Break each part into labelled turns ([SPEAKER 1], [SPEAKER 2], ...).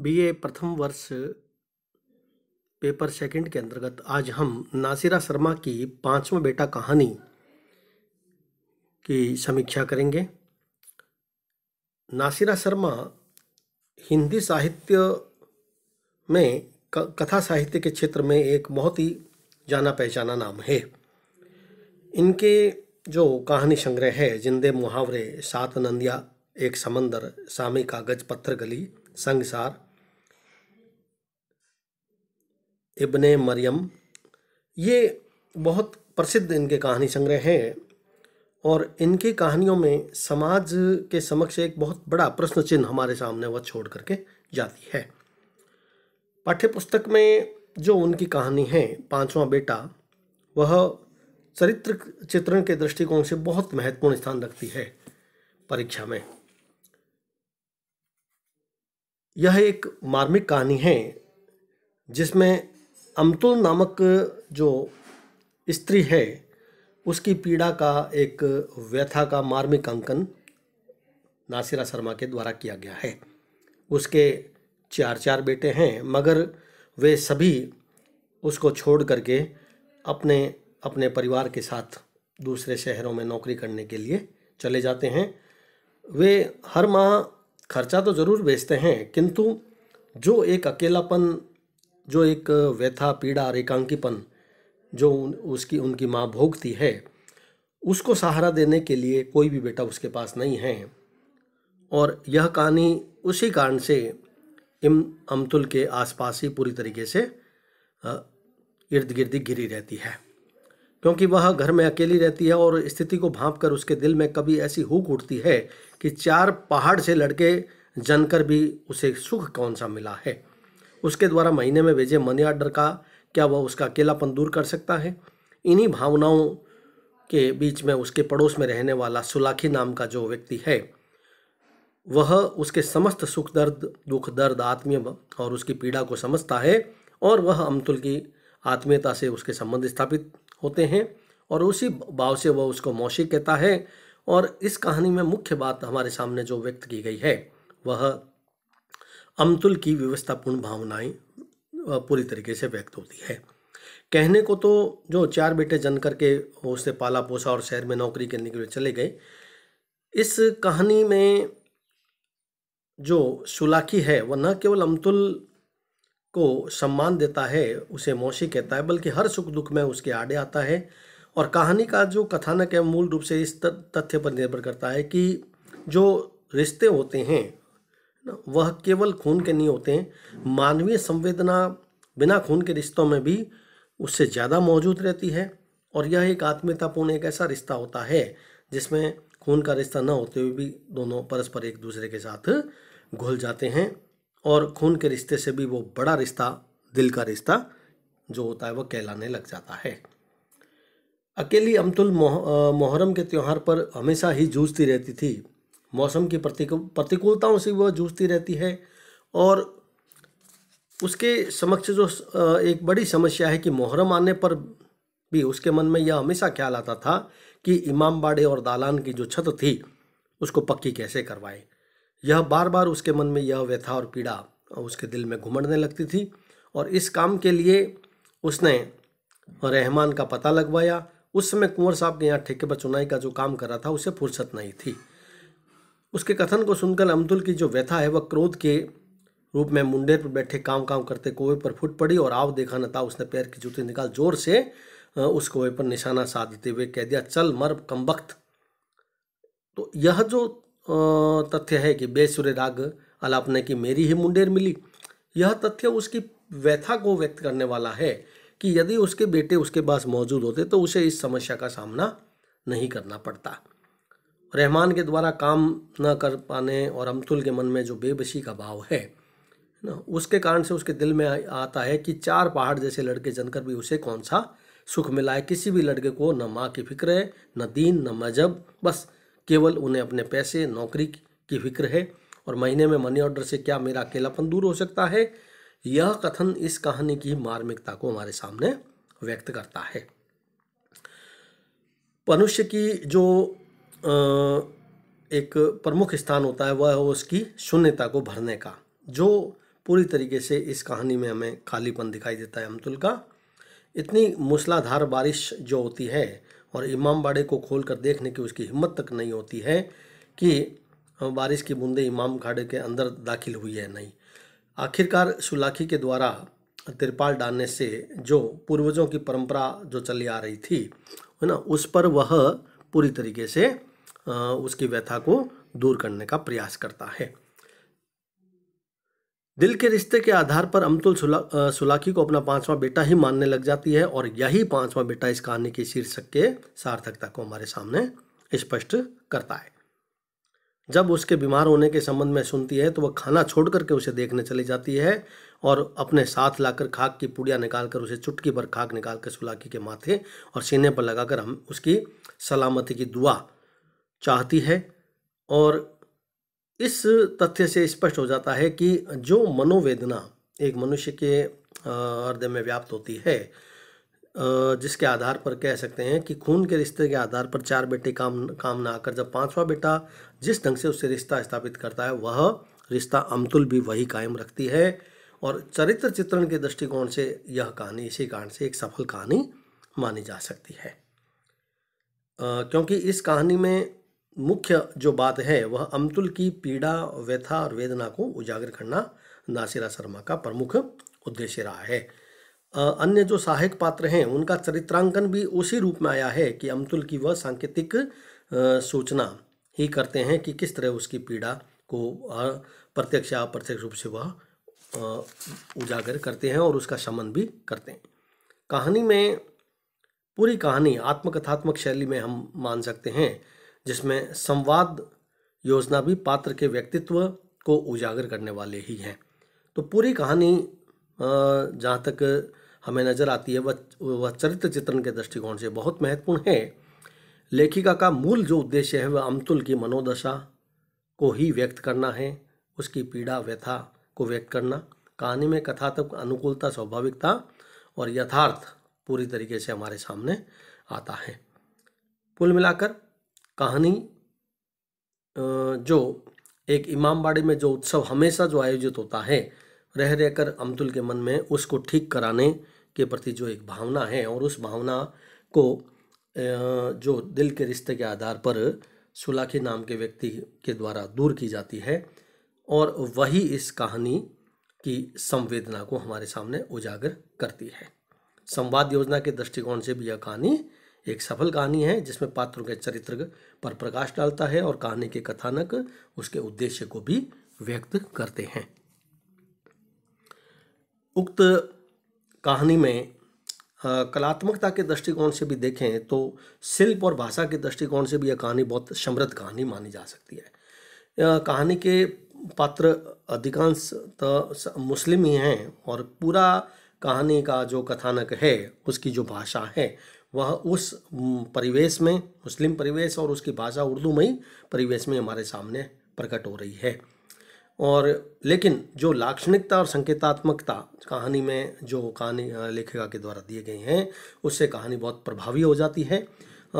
[SPEAKER 1] BA प्रथम वर्ष paper second के अंतर्गत आज हम नासिरा शर्मा की पांचवा बेटा कहानी की समीक्षा करेंगे नासिरा शर्मा हिंदी साहित्य में कथा साहित्य के क्षेत्र में एक बहुत ही जाना पहचाना नाम है इनके जो कहानी संग्रह है जिंदे मुहावरे सात नंदिया एक समंदर सामी कागज पत्थर गली संगसार इबन मरियम ये बहुत प्रसिद्ध इनके कहानी संग्रह हैं और इनकी कहानियों में समाज के समक्ष एक बहुत बड़ा प्रश्न चिन्ह हमारे सामने वह छोड़ करके जाती है पाठ्य पुस्तक में जो उनकी कहानी है पांचवा बेटा वह चरित्र चित्रण के दृष्टिकोण से बहुत महत्वपूर्ण स्थान रखती है परीक्षा में यह एक मार्मिक कहानी है जिसमें अमतुल नामक जो स्त्री है उसकी पीड़ा का एक व्यथा का मार्मिक अंकन नासिरा शर्मा के द्वारा किया गया है उसके चार चार बेटे हैं मगर वे सभी उसको छोड़ करके अपने अपने परिवार के साथ दूसरे शहरों में नौकरी करने के लिए चले जाते हैं वे हर माह खर्चा तो ज़रूर भेजते हैं किंतु जो एक अकेलापन जो एक व्यथा पीड़ा और एकांकीपन जो उसकी उनकी माँ भोगती है उसको सहारा देने के लिए कोई भी बेटा उसके पास नहीं है और यह कहानी उसी कारण से इम अमतुल के आसपास ही पूरी तरीके से इर्द गिर्द घिरी रहती है क्योंकि वह घर में अकेली रहती है और स्थिति को भाप कर उसके दिल में कभी ऐसी हुक उठती है कि चार पहाड़ से लड़के जनकर भी उसे सुख कौन सा मिला है उसके द्वारा महीने में भेजे मनी ऑर्डर का क्या वह उसका अकेलापन दूर कर सकता है इन्हीं भावनाओं के बीच में उसके पड़ोस में रहने वाला सुलाखी नाम का जो व्यक्ति है वह उसके समस्त सुख दर्द दुख दर्द आत्मीय और उसकी पीड़ा को समझता है और वह अमतुल की आत्मीयता से उसके संबंध स्थापित होते हैं और उसी भाव से वह उसको मौसी कहता है और इस कहानी में मुख्य बात हमारे सामने जो व्यक्त की गई है वह अमतुल की व्यवस्थापूर्ण भावनाएं पूरी तरीके से व्यक्त होती है कहने को तो जो चार बेटे जन करके उसने पाला पोसा और शहर में नौकरी करने के लिए चले गए इस कहानी में जो सुलाखी है वह न केवल अमतुल को सम्मान देता है उसे मौसी कहता है बल्कि हर सुख दुख में उसके आड़े आता है और कहानी का जो कथानक है मूल रूप से इस तथ्य पर निर्भर करता है कि जो रिश्ते होते हैं वह केवल खून के नहीं होते हैं मानवीय संवेदना बिना खून के रिश्तों में भी उससे ज़्यादा मौजूद रहती है और यह एक आत्मीयतापूर्ण एक ऐसा रिश्ता होता है जिसमें खून का रिश्ता न होते हुए भी दोनों परस्पर एक दूसरे के साथ घुल जाते हैं और खून के रिश्ते से भी वो बड़ा रिश्ता दिल का रिश्ता जो होता है वह कहलाने लग जाता है अकेली अमतुल मोह, मोहरम के त्यौहार पर हमेशा ही जूझती रहती थी मौसम की प्रतिकूलताओं से वह जूझती रहती है और उसके समक्ष जो एक बड़ी समस्या है कि मोहरम आने पर भी उसके मन में यह हमेशा ख्याल आता था कि इमाम बाड़े और दालान की जो छत थी उसको पक्की कैसे करवाए यह बार बार उसके मन में यह व्यथा और पीड़ा उसके दिल में घुमड़ने लगती थी और इस काम के लिए उसने रहमान का पता लगवाया उस समय कुंवर साहब के यहाँ ठेके पर चुनाई का जो काम कर रहा था उसे फुर्सत नहीं थी उसके कथन को सुनकर अमतुल की जो व्यथा है वह क्रोध के रूप में मुंडेर पर बैठे काम काम करते कुएं पर फुट पड़ी और आव देखा न था उसने पैर की जूती निकाल जोर से उस कोवे पर निशाना साधते हुए कह दिया चल मर कम तो यह जो तथ्य है कि बेसुरे राग अलापने की मेरी ही मुंडेर मिली यह तथ्य उसकी व्यथा को व्यक्त करने वाला है कि यदि उसके बेटे उसके पास मौजूद होते तो उसे इस समस्या का सामना नहीं करना पड़ता रहमान के द्वारा काम न कर पाने और अमतुल के मन में जो बेबसी का भाव है ना उसके कारण से उसके दिल में आता है कि चार पहाड़ जैसे लड़के जनकर भी उसे कौन सा सुख मिला है किसी भी लड़के को न माँ की फिक्र है न दीन न मजहब बस केवल उन्हें अपने पैसे नौकरी की फिक्र है और महीने में मनी ऑर्डर से क्या मेरा अकेलापन दूर हो सकता है यह कथन इस कहानी की मार्मिकता को हमारे सामने व्यक्त करता है मनुष्य की जो एक प्रमुख स्थान होता है वह है उसकी शून्यता को भरने का जो पूरी तरीके से इस कहानी में हमें खालीपन दिखाई देता है अमतुल का इतनी मूसलाधार बारिश जो होती है और इमाम बाड़े को खोल कर देखने की उसकी हिम्मत तक नहीं होती है कि बारिश की बूंदें इमाम खाड़े के अंदर दाखिल हुई है नहीं आखिरकार सुलाखी के द्वारा तिरपाल डालने से जो पूर्वजों की परंपरा जो चली आ रही थी है ना उस पर वह पूरी तरीके से उसकी व्यथा को दूर करने का प्रयास करता है दिल के रिश्ते के आधार पर अमतुल सुला, सुलाखी को अपना पांचवा बेटा ही मानने लग जाती है और यही पांचवा बेटा इस कहानी के शीर्षक के सार्थकता को हमारे सामने स्पष्ट करता है जब उसके बीमार होने के संबंध में सुनती है तो वह खाना छोड़ करके उसे देखने चली जाती है और अपने साथ लाकर खाक की पुड़िया निकालकर उसे चुटकी पर खाक निकाल कर सुलाखी के माथे और सीने पर लगाकर हम उसकी सलामती की दुआ चाहती है और इस तथ्य से स्पष्ट हो जाता है कि जो मनोवेदना एक मनुष्य के हृदय में व्याप्त होती है जिसके आधार पर कह सकते हैं कि खून के रिश्ते के आधार पर चार बेटे काम काम ना आकर जब पांचवा बेटा जिस ढंग से उससे रिश्ता स्थापित करता है वह रिश्ता अमतुल भी वही कायम रखती है और चरित्र चित्रण के दृष्टिकोण से यह कहानी इसी कारण से एक सफल कहानी मानी जा सकती है आ, क्योंकि इस कहानी में मुख्य जो बात है वह अमतुल की पीड़ा व्यथा और वेदना को उजागर करना नासिरा शर्मा का प्रमुख उद्देश्य रहा है अन्य जो सहायक पात्र हैं उनका चरित्रांकन भी उसी रूप में आया है कि अमतुल की वह सांकेतिक सूचना ही करते हैं कि किस तरह उसकी पीड़ा को प्रत्यक्ष या अप्रत्यक्ष रूप से वह उजागर करते हैं और उसका शमन भी करते हैं कहानी में पूरी कहानी आत्मकथात्मक शैली में हम मान सकते हैं जिसमें संवाद योजना भी पात्र के व्यक्तित्व को उजागर करने वाले ही हैं तो पूरी कहानी जहाँ तक हमें नज़र आती है वह चरित्र चित्रण के दृष्टिकोण से बहुत महत्वपूर्ण है लेखिका का मूल जो उद्देश्य है वह अमतुल की मनोदशा को ही व्यक्त करना है उसकी पीड़ा व्यथा को व्यक्त करना कहानी में कथात्मक अनुकूलता स्वाभाविकता और यथार्थ पूरी तरीके से हमारे सामने आता है कुल मिलाकर कहानी जो एक इमामबाड़े में जो उत्सव हमेशा जो आयोजित होता है रह रहकर अमतुल के मन में उसको ठीक कराने के प्रति जो एक भावना है और उस भावना को जो दिल के रिश्ते के आधार पर सुलाखी नाम के व्यक्ति के द्वारा दूर की जाती है और वही इस कहानी की संवेदना को हमारे सामने उजागर करती है संवाद योजना के दृष्टिकोण से भी यह कहानी एक सफल कहानी है जिसमें पात्रों के चरित्र पर प्रकाश डालता है और कहानी के कथानक उसके उद्देश्य को भी व्यक्त करते हैं उक्त कहानी में कलात्मकता के दृष्टिकोण से भी देखें तो शिल्प और भाषा के दृष्टिकोण से भी यह कहानी बहुत समृद्ध कहानी मानी जा सकती है कहानी के पात्र अधिकांश मुस्लिम ही हैं और पूरा कहानी का जो कथानक है उसकी जो भाषा है वह उस परिवेश में मुस्लिम परिवेश और उसकी भाषा उर्दू में ही परिवेश में हमारे सामने प्रकट हो रही है और लेकिन जो लाक्षणिकता और संकेतात्मकता कहानी में जो कहानी लेखिका के द्वारा दिए गए हैं उससे कहानी बहुत प्रभावी हो जाती है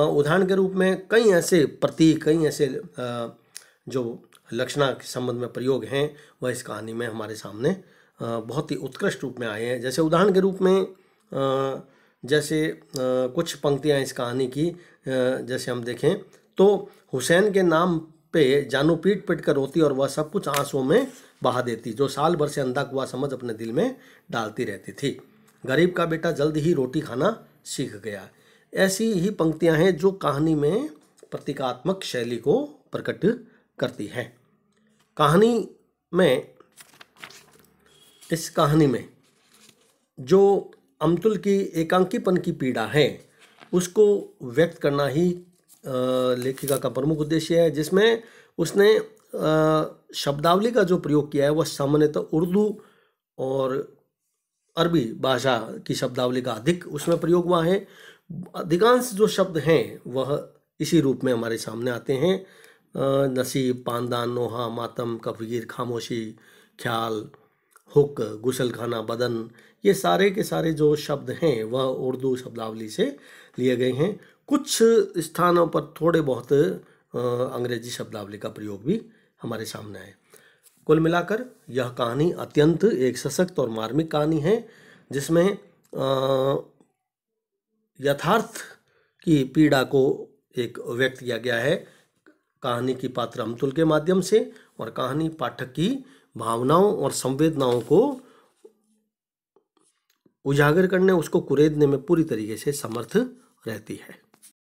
[SPEAKER 1] उदाहरण के रूप में कई ऐसे प्रतीक कई ऐसे जो लक्षणा के संबंध में प्रयोग हैं वह इस कहानी में हमारे सामने बहुत ही उत्कृष्ट रूप में आए हैं जैसे उदाहरण के रूप में जैसे कुछ पंक्तियाँ इस कहानी की जैसे हम देखें तो हुसैन के नाम पे जानू पीट पीट कर रोती और वह सब कुछ आंसुओं में बहा देती जो साल भर से अंधा कुआ समझ अपने दिल में डालती रहती थी गरीब का बेटा जल्द ही रोटी खाना सीख गया ऐसी ही पंक्तियां हैं जो कहानी में प्रतीकात्मक शैली को प्रकट करती हैं कहानी में इस कहानी में जो अमतुल की एकांकीपन की पीड़ा है उसको व्यक्त करना ही लेखिका का प्रमुख उद्देश्य है जिसमें उसने शब्दावली का जो प्रयोग किया है वह सामान्यतः उर्दू और अरबी भाषा की शब्दावली का अधिक उसमें प्रयोग हुआ है अधिकांश जो शब्द हैं वह इसी रूप में हमारे सामने आते हैं नसीब पानदान नोहा मातम कफगीर खामोशी ख्याल हुक गुसलखाना बदन ये सारे के सारे जो शब्द हैं वह उर्दू शब्दावली से लिए गए हैं कुछ स्थानों पर थोड़े बहुत अंग्रेजी शब्दावली का प्रयोग भी हमारे सामने आए कुल मिलाकर यह कहानी अत्यंत एक सशक्त और मार्मिक कहानी है जिसमें यथार्थ की पीड़ा को एक व्यक्त किया गया है कहानी की पात्र अमतुल के माध्यम से और कहानी पाठक की भावनाओं और संवेदनाओं को उजागर करने उसको कुरेदने में पूरी तरीके से समर्थ रहती है